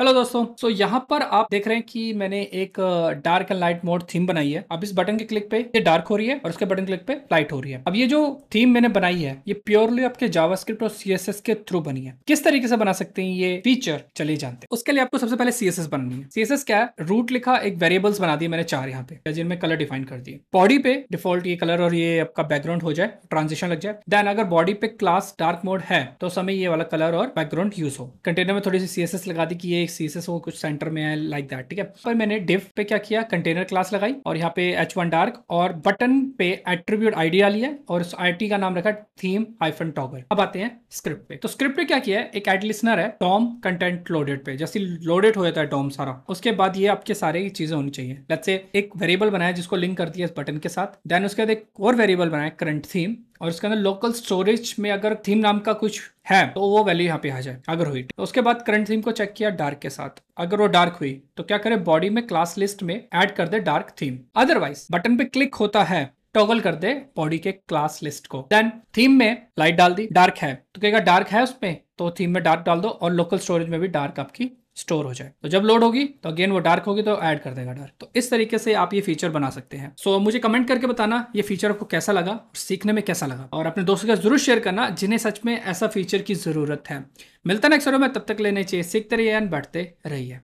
hello दोस्तों सो so, यहाँ पर आप देख रहे हैं कि मैंने एक dark and light mode theme बनाई है अब इस बटन के क्लिक पे ये डार्क हो रही है और उसके बटन क्लिक पे लाइट हो रही है अब ये जो थीम मैंने बनाई है ये प्योरली आपके जावास्क्रिप्ट और सीएसएस के थ्रू बनी है किस तरीके से बना सकते हैं ये फीचर चले जानते हैं उसके लिए आपको सबसे पहले सीएसएस बनानी है सीएसएस क्या है रूट लिखा एक वेरिएबल्स बना दिए मैंने चार यहाँ पे जिनमें कलर डिफाइन कर दिए बॉडी पे डिफॉल्ट ये कलर और ये आपका बैकग्राउंड हो जाए ट्रांजेक्शन लग जाए देन अगर बॉडी पे क्लास डार्क मोड है तो समय ये वाला कलर और बैकग्राउंड यूज हो कंटेनर में थोड़ी सी सीएसएस लगा दी कि ये एक सी एस कुछ सेंटर में है लाइक दैट ठीक है पर मैंने डिफ पे क्या किया कंटेनर क्लास लगाई और यहाँ पे एच वन डार्क और बटन पे एट्रीब्यूट आईडी लिया और उस आई का नाम रखा थीम हाइफन टॉगल अब आते हैं स्क्रिप्ट पे तो स्क्रिप्ट पे क्या किया है एक एड लिसनर है टॉम कंटेंट लोडेड पे जैसे लोडेड हो जाता है टॉम सारा उसके बाद ये आपके सारे चीजें होनी चाहिए लेट्स से एक वेरिएबल बनाया जिसको लिंक कर दिया इस बटन के साथ देन उसके बाद एक और वेरिएबल बनाया करंट थीम और उसके अंदर लोकल स्टोरेज में अगर थीम नाम का कुछ है तो वो वैल्यू यहाँ पे आ जाए अगर हुई तो उसके बाद करंट थीम को चेक किया डार्क के साथ अगर वो डार्क हुई तो क्या करे बॉडी में क्लास लिस्ट में एड कर दे डार्क थीम अदरवाइज बटन पे क्लिक होता है टॉगल कर दे बॉडी के क्लास लिस्ट को देन थीम में लाइट डाल दी डार्क है तो कहेगा डार्क है उसमें तो थीम में डार्क डाल दो और लोकल स्टोरेज में भी डार्क आपकी स्टोर हो जाए तो जब लोड होगी तो अगेन वो डार्क होगी तो ऐड कर देगा डार्क तो इस तरीके से आप ये फीचर बना सकते हैं सो so, मुझे कमेंट करके बताना ये फीचर आपको कैसा लगा और सीखने में कैसा लगा और अपने दोस्तों के साथ जरूर शेयर करना जिन्हें सच में ऐसा फीचर की ज़रूरत है मिलता नेक्स्ट वीडियो में तब तक लेने चाहिए सीखते रहिए एंड बढ़ते रहिए